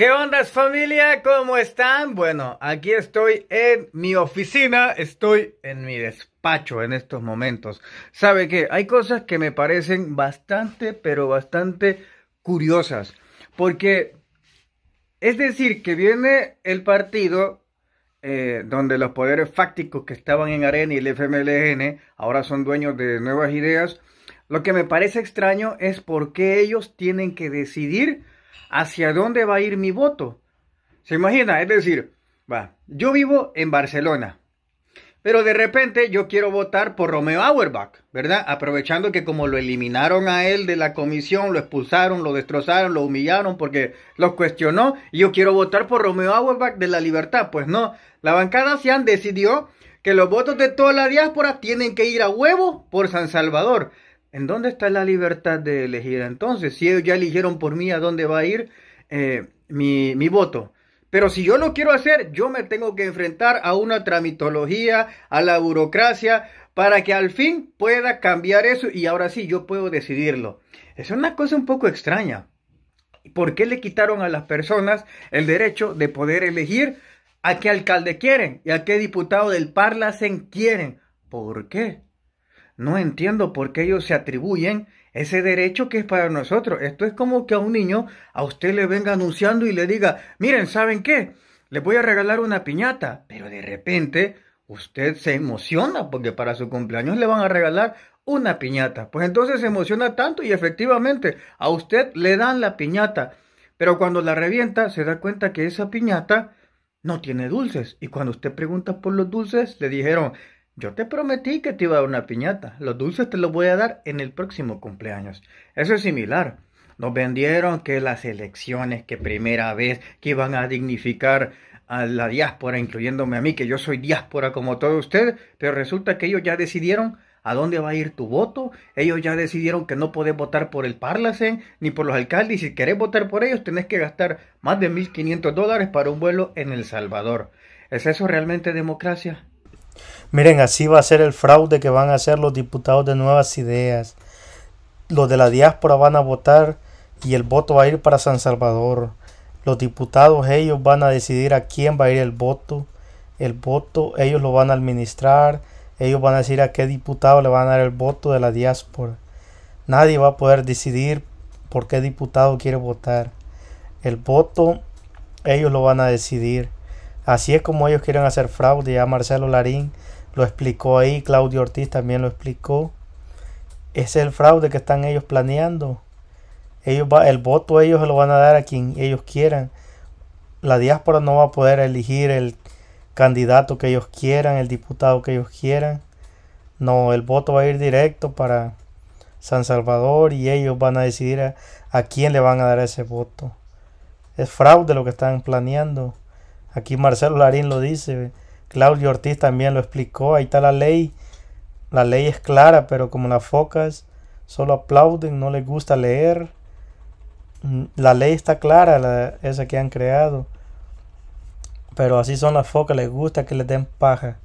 ¿Qué onda familia? ¿Cómo están? Bueno, aquí estoy en mi oficina, estoy en mi despacho en estos momentos. ¿Sabe qué? Hay cosas que me parecen bastante, pero bastante curiosas. Porque es decir, que viene el partido eh, donde los poderes fácticos que estaban en Arena y el FMLN ahora son dueños de nuevas ideas. Lo que me parece extraño es por qué ellos tienen que decidir hacia dónde va a ir mi voto. ¿Se imagina? Es decir, va, yo vivo en Barcelona, pero de repente yo quiero votar por Romeo Auerbach, ¿verdad? Aprovechando que como lo eliminaron a él de la comisión, lo expulsaron, lo destrozaron, lo humillaron porque los cuestionó, y yo quiero votar por Romeo Auerbach de la libertad. Pues no, la bancada han decidió que los votos de toda la diáspora tienen que ir a huevo por San Salvador. ¿En dónde está la libertad de elegir? Entonces, si ellos ya eligieron por mí a dónde va a ir eh, mi, mi, voto. Pero si yo lo quiero hacer, yo me tengo que enfrentar a una tramitología, a la burocracia, para que al fin pueda cambiar eso y ahora sí yo puedo decidirlo. Es una cosa un poco extraña. ¿Por qué le quitaron a las personas el derecho de poder elegir a qué alcalde quieren y a qué diputado del Parlacen quieren? ¿Por qué? No entiendo por qué ellos se atribuyen ese derecho que es para nosotros. Esto es como que a un niño a usted le venga anunciando y le diga, miren, ¿saben qué? Le voy a regalar una piñata. Pero de repente usted se emociona porque para su cumpleaños le van a regalar una piñata. Pues entonces se emociona tanto y efectivamente a usted le dan la piñata. Pero cuando la revienta se da cuenta que esa piñata no tiene dulces. Y cuando usted pregunta por los dulces, le dijeron, yo te prometí que te iba a dar una piñata. Los dulces te los voy a dar en el próximo cumpleaños. Eso es similar. Nos vendieron que las elecciones, que primera vez, que iban a dignificar a la diáspora, incluyéndome a mí, que yo soy diáspora como todo usted, pero resulta que ellos ya decidieron a dónde va a ir tu voto. Ellos ya decidieron que no podés votar por el Parlacen ni por los alcaldes. Si querés votar por ellos, tenés que gastar más de 1.500 dólares para un vuelo en El Salvador. ¿Es eso realmente democracia? Miren, así va a ser el fraude que van a hacer los diputados de Nuevas Ideas. Los de la diáspora van a votar y el voto va a ir para San Salvador. Los diputados ellos van a decidir a quién va a ir el voto. El voto ellos lo van a administrar. Ellos van a decir a qué diputado le van a dar el voto de la diáspora. Nadie va a poder decidir por qué diputado quiere votar. El voto ellos lo van a decidir. Así es como ellos quieren hacer fraude. Ya Marcelo Larín lo explicó ahí, Claudio Ortiz también lo explicó. es el fraude que están ellos planeando. Ellos va, el voto ellos lo van a dar a quien ellos quieran. La diáspora no va a poder elegir el candidato que ellos quieran, el diputado que ellos quieran. No, el voto va a ir directo para San Salvador y ellos van a decidir a quién le van a dar ese voto. Es fraude lo que están planeando. Aquí Marcelo Larín lo dice, Claudio Ortiz también lo explicó, ahí está la ley. La ley es clara, pero como las focas solo aplauden, no les gusta leer. Mm, la ley está clara, esa que han creado. Pero así son las focas, les gusta que les den paja.